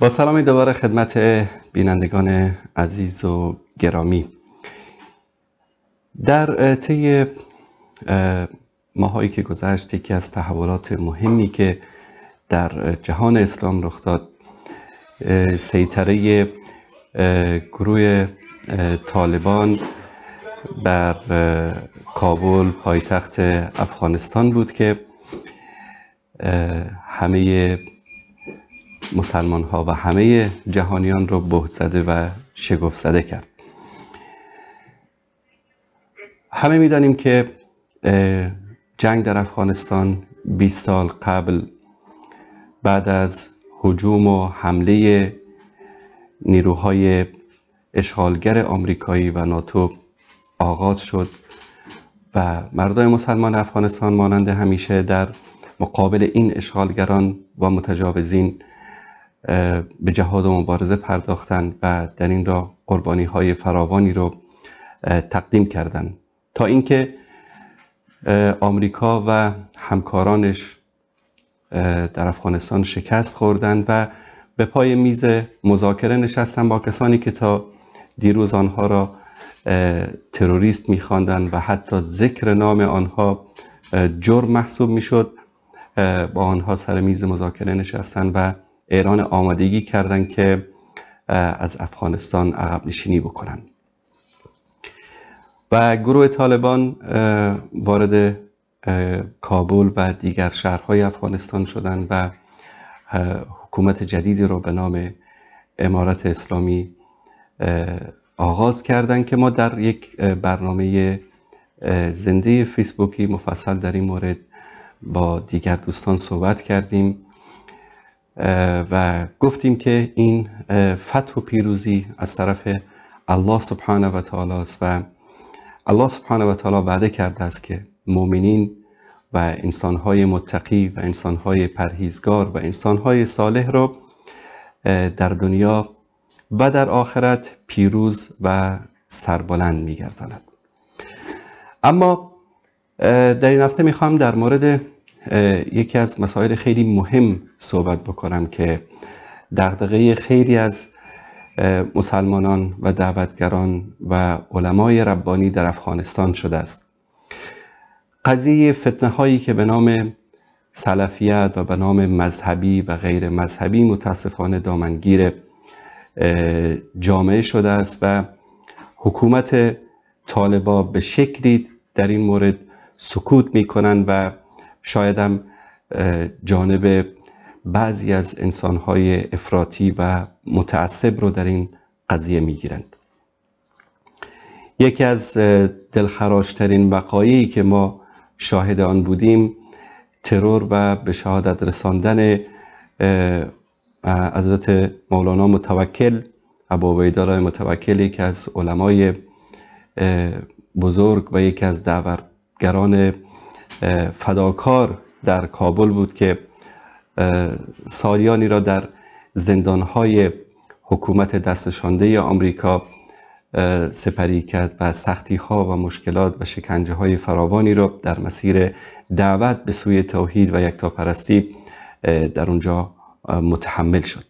با سلامی دوباره خدمت بینندگان عزیز و گرامی در طی ماهایی که گذشت یکی از تحولات مهمی که در جهان اسلام رخ داد سیطره گروه طالبان بر کابل پایتخت افغانستان بود که همه مسلمان ها و همه جهانیان را بهت زده و شگفت زده کرد همه میدانیم که جنگ در افغانستان 20 سال قبل بعد از حجوم و حمله نیروهای اشغالگر آمریکایی و ناتو آغاز شد و مردای مسلمان افغانستان مانند همیشه در مقابل این اشغالگران و متجاوزین به جهاد و مبارزه پرداختند و در این را قربانی های فراوانی رو تقدیم کردند تا اینکه آمریکا و همکارانش در افغانستان شکست خوردند و به پای میز مذاکره نشستن با کسانی که تا دیروز آنها را تروریست میخواندند و حتی ذکر نام آنها جرم محسوب میشد با آنها سر میز مذاکره نشستند و ایران آمادگی کردن که از افغانستان عقب نشینی بکنن و گروه طالبان وارد کابل و دیگر شهرهای افغانستان شدند و حکومت جدیدی را به نام امارت اسلامی آغاز کردند که ما در یک برنامه زنده فیسبوکی مفصل در این مورد با دیگر دوستان صحبت کردیم و گفتیم که این فتح و پیروزی از طرف الله سبحانه و تعالی است و الله سبحانه و تعالی وعده کرده است که مؤمنین و انسانهای متقی و انسانهای پرهیزگار و انسانهای صالح را در دنیا و در آخرت پیروز و سربلند میگرداند اما در این هفته میخوام در مورد یکی از مسائل خیلی مهم صحبت بکنم که دقدقه خیلی از مسلمانان و دعوتگران و علمای ربانی در افغانستان شده است قضیه فتنه هایی که به نام سلفیت و به نام مذهبی و غیر مذهبی متاسفانه دامنگیر جامعه شده است و حکومت طالبا به شکلی در این مورد سکوت می کنند و شایدم جانب بعضی از انسانهای افراطی و متعصب رو در این قضیه میگیرند یکی از دلخراشترین وقایعی که ما شاهد آن بودیم ترور و به شهادت رساندن حضرت مولانا متوکل ابوبیدالله متوکل یکی از علمای بزرگ و یکی از دعوتگران فداکار در کابل بود که سالیانی را در زندانهای حکومت دستشانده آمریکا سپری کرد و سختی ها و مشکلات و شکنجه های فراوانی را در مسیر دعوت به سوی توحید و یکتاپرستی در اونجا متحمل شد